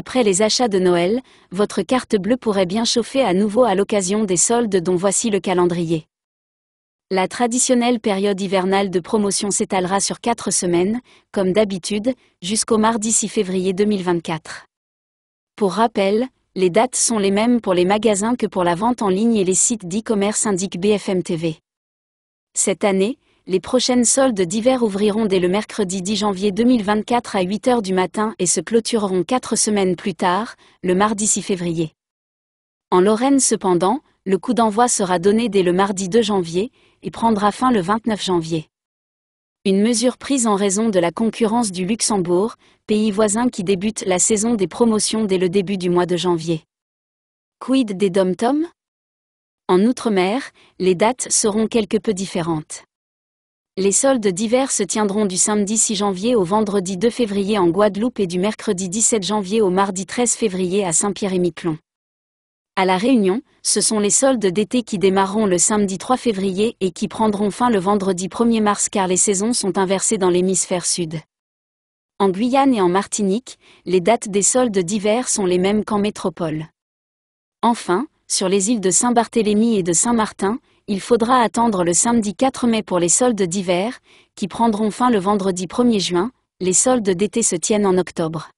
Après les achats de Noël, votre carte bleue pourrait bien chauffer à nouveau à l'occasion des soldes dont voici le calendrier. La traditionnelle période hivernale de promotion s'étalera sur quatre semaines, comme d'habitude, jusqu'au mardi 6 février 2024. Pour rappel, les dates sont les mêmes pour les magasins que pour la vente en ligne et les sites d'e-commerce indiquent BFM TV. Cette année, les prochaines soldes d'hiver ouvriront dès le mercredi 10 janvier 2024 à 8h du matin et se clôtureront quatre semaines plus tard, le mardi 6 février. En Lorraine cependant, le coup d'envoi sera donné dès le mardi 2 janvier et prendra fin le 29 janvier. Une mesure prise en raison de la concurrence du Luxembourg, pays voisin qui débute la saison des promotions dès le début du mois de janvier. Quid des dom-toms En Outre-mer, les dates seront quelque peu différentes. Les soldes d'hiver se tiendront du samedi 6 janvier au vendredi 2 février en Guadeloupe et du mercredi 17 janvier au mardi 13 février à Saint-Pierre-et-Miquelon. À La Réunion, ce sont les soldes d'été qui démarreront le samedi 3 février et qui prendront fin le vendredi 1er mars car les saisons sont inversées dans l'hémisphère sud. En Guyane et en Martinique, les dates des soldes d'hiver sont les mêmes qu'en métropole. Enfin, sur les îles de Saint-Barthélemy et de Saint-Martin, il faudra attendre le samedi 4 mai pour les soldes d'hiver, qui prendront fin le vendredi 1er juin, les soldes d'été se tiennent en octobre.